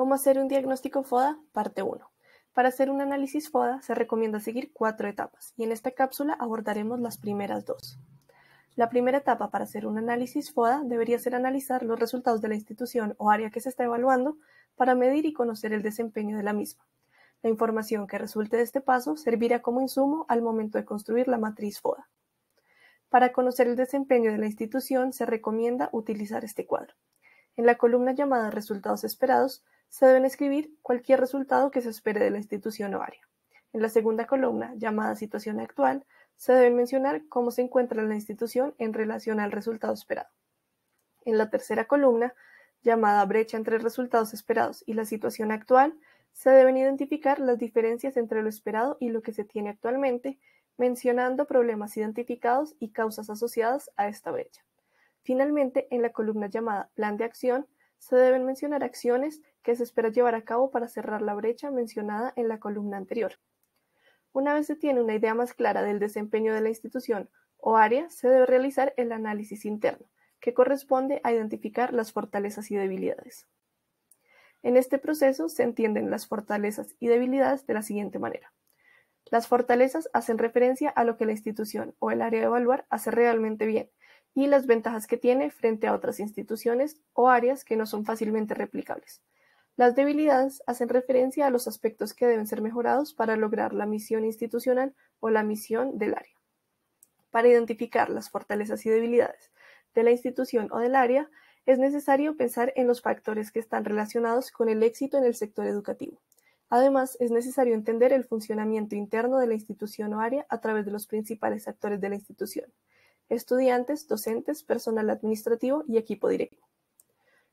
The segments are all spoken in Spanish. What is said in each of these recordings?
¿Cómo hacer un diagnóstico FODA? Parte 1. Para hacer un análisis FODA se recomienda seguir cuatro etapas y en esta cápsula abordaremos las primeras dos. La primera etapa para hacer un análisis FODA debería ser analizar los resultados de la institución o área que se está evaluando para medir y conocer el desempeño de la misma. La información que resulte de este paso servirá como insumo al momento de construir la matriz FODA. Para conocer el desempeño de la institución se recomienda utilizar este cuadro. En la columna llamada Resultados esperados se deben escribir cualquier resultado que se espere de la institución o área. En la segunda columna, llamada situación actual, se deben mencionar cómo se encuentra la institución en relación al resultado esperado. En la tercera columna, llamada brecha entre resultados esperados y la situación actual, se deben identificar las diferencias entre lo esperado y lo que se tiene actualmente, mencionando problemas identificados y causas asociadas a esta brecha. Finalmente, en la columna llamada plan de acción, se deben mencionar acciones que se espera llevar a cabo para cerrar la brecha mencionada en la columna anterior. Una vez se tiene una idea más clara del desempeño de la institución o área, se debe realizar el análisis interno, que corresponde a identificar las fortalezas y debilidades. En este proceso se entienden las fortalezas y debilidades de la siguiente manera. Las fortalezas hacen referencia a lo que la institución o el área de evaluar hace realmente bien y las ventajas que tiene frente a otras instituciones o áreas que no son fácilmente replicables. Las debilidades hacen referencia a los aspectos que deben ser mejorados para lograr la misión institucional o la misión del área. Para identificar las fortalezas y debilidades de la institución o del área, es necesario pensar en los factores que están relacionados con el éxito en el sector educativo. Además, es necesario entender el funcionamiento interno de la institución o área a través de los principales actores de la institución, estudiantes, docentes, personal administrativo y equipo directo.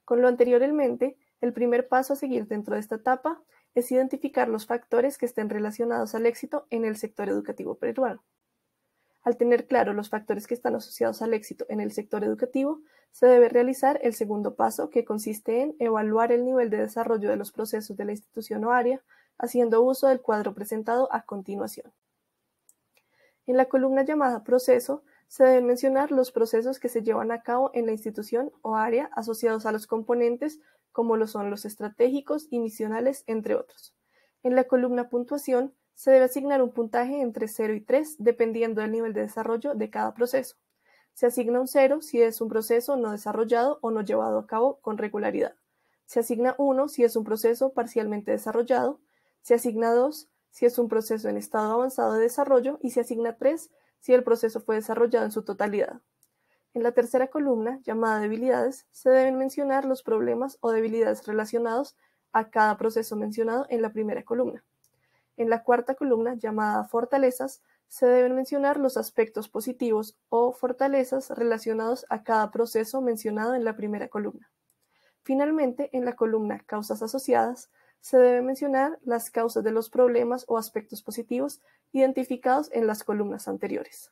Con lo anterior en mente, el primer paso a seguir dentro de esta etapa es identificar los factores que estén relacionados al éxito en el sector educativo peruano. Al tener claro los factores que están asociados al éxito en el sector educativo, se debe realizar el segundo paso, que consiste en evaluar el nivel de desarrollo de los procesos de la institución o área, haciendo uso del cuadro presentado a continuación. En la columna llamada proceso, se deben mencionar los procesos que se llevan a cabo en la institución o área asociados a los componentes como lo son los estratégicos y misionales, entre otros. En la columna puntuación se debe asignar un puntaje entre 0 y 3 dependiendo del nivel de desarrollo de cada proceso. Se asigna un 0 si es un proceso no desarrollado o no llevado a cabo con regularidad. Se asigna 1 si es un proceso parcialmente desarrollado. Se asigna 2 si es un proceso en estado avanzado de desarrollo y se asigna 3 si el proceso fue desarrollado en su totalidad. En la tercera columna, llamada debilidades, se deben mencionar los problemas o debilidades relacionados a cada proceso mencionado en la primera columna. En la cuarta columna, llamada fortalezas, se deben mencionar los aspectos positivos o fortalezas relacionados a cada proceso mencionado en la primera columna. Finalmente, en la columna causas asociadas, se deben mencionar las causas de los problemas o aspectos positivos identificados en las columnas anteriores.